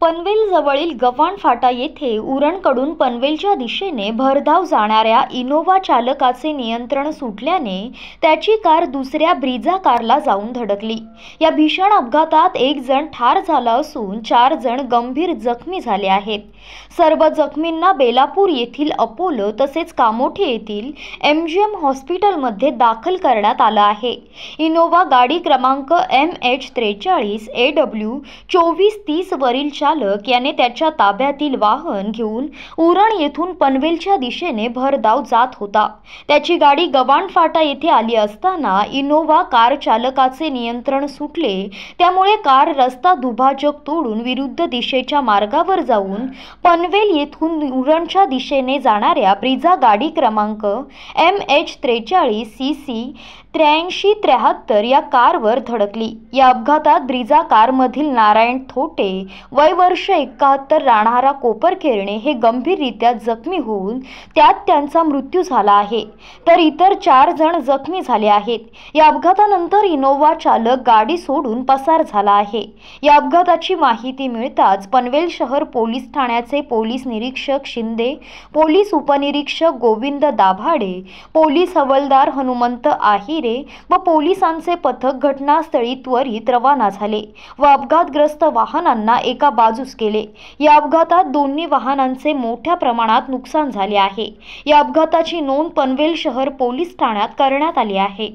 पनवेल जवळील गव्हाण फाटा येथे उरणकडून पनवेलच्या दिशेने भरधाव जाणाऱ्या इनोव्हा चालकाचे नियंत्रण सुटल्याने त्याची कार दुसऱ्या ब्रिजा कारला जाऊन धडकली या भीषण अपघातात एक जण ठार झाला असून चार जण गंभीर जखमी झाले आहेत सर्व जखमींना बेलापूर येथील अपोलो तसेच कामोठे येथील एम जी एम हॉस्पिटलमध्ये दाखल करण्यात आलं आहे इनोव्हा गाडी क्रमांक एम एच त्रेचाळीस ए डब्ल्यू चोवीस तीस चालक याने त्याच्या ताब्यातील वाहन घेऊन उरण येथून पनवेलच्या दिशेने भरधाव जात होता त्याची गाडी गवाण फाटा येथे आली असताना इनोव्हा कार चालकाचे नियंत्रण सुटले त्यामुळे कार रस्ता दुभाजक तोडून विरुद्ध दिशेच्या मार्गावर जाऊन पनवेल येथून उरणच्या दिशेने जाणाऱ्या ब्रिझा गाडी क्रमांक एम एच त्रेचाळीस सी त्र्याऐंशी त्र्याहत्तर या कारवर धडकली या अपघातात ब्रिजा कारमधील नारायण थोटे वय वर्ष एकाहत्तर राहणारा कोपरखेरणे हे गंभीररित्या जखमी होऊन त्यात त्यांचा मृत्यू झाला आहे तर इतर चार जण जखमी झाले आहेत या अपघातानंतर इनोव्हा चालक गाडी सोडून पसार झाला आहे या अपघाताची माहिती मिळताच पनवेल शहर पोलीस ठाण्याचे पोलीस निरीक्षक शिंदे पोलीस उपनिरीक्षक गोविंद दाभाडे पोलीस हवलदार हनुमंत आहिरे व पोलिसांचे पथक घटनास्थळी त्वरित रवाना झाले व अपघातग्रस्त वाहनांना एका बाजूस केले या अपघातात दोन्ही वाहनांचे मोठ्या प्रमाणात नुकसान झाले आहे या अपघाताची नोंद पनवेल शहर पोलीस ठाण्यात करण्यात आली आहे